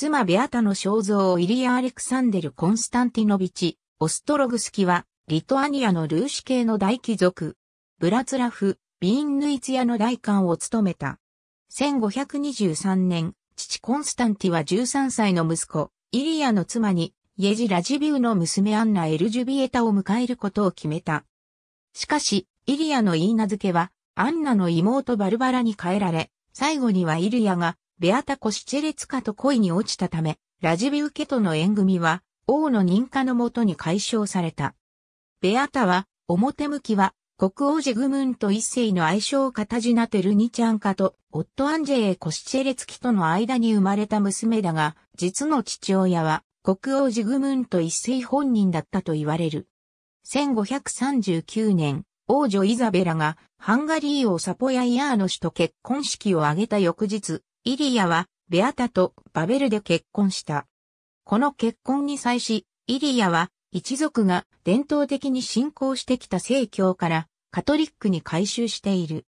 妻ベアタの肖像をイリア・アレクサンデル・コンスタンティノビチ、オストログスキは、リトアニアのルーシ系の大貴族、ブラツラフ、ビーンヌイツヤの大官を務めた。1523年、父コンスタンティは13歳の息子、イリアの妻に、イエジ・ラジビューの娘アンナ・エルジュビエタを迎えることを決めた。しかし、イリアの言い名付けは、アンナの妹バルバラに変えられ、最後にはイリアがベアタ・コシチェレツカと恋に落ちたため、ラジビウケとの縁組は、王の認可のもとに解消された。ベアタは、表向きは、国王ジグムント一世の愛称を形なてるニちゃんかと、夫アンジェエ・コシチェレツキとの間に生まれた娘だが、実の父親は、国王ジグムント一世本人だったと言われる。1539年、王女イザベラが、ハンガリー王サポヤイヤーノ氏と結婚式を挙げた翌日、イリアは、ベアタとバベルで結婚した。この結婚に際し、イリアは、一族が伝統的に信仰してきた聖教からカトリックに改修している。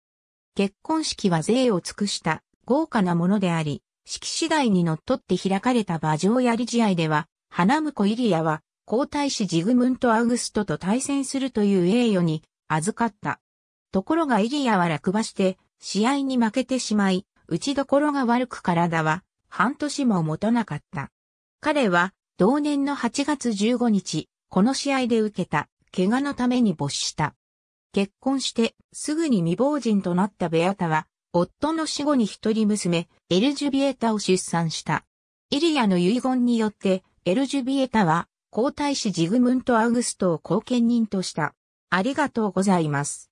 結婚式は税を尽くした豪華なものであり、式次第にのっとって開かれた馬上や理試合では、花婿イリアは皇太子ジグムント・アウグストと対戦するという栄誉に預かった。ところがイリアは落馬して試合に負けてしまい、打ちどころが悪く体は半年も持たなかった。彼は同年の8月15日、この試合で受けた怪我のために没した。結婚してすぐに未亡人となったベアタは、夫の死後に一人娘、エルジュビエタを出産した。イリアの遺言によって、エルジュビエタは、皇太子ジグムント・アウグストを後見人とした。ありがとうございます。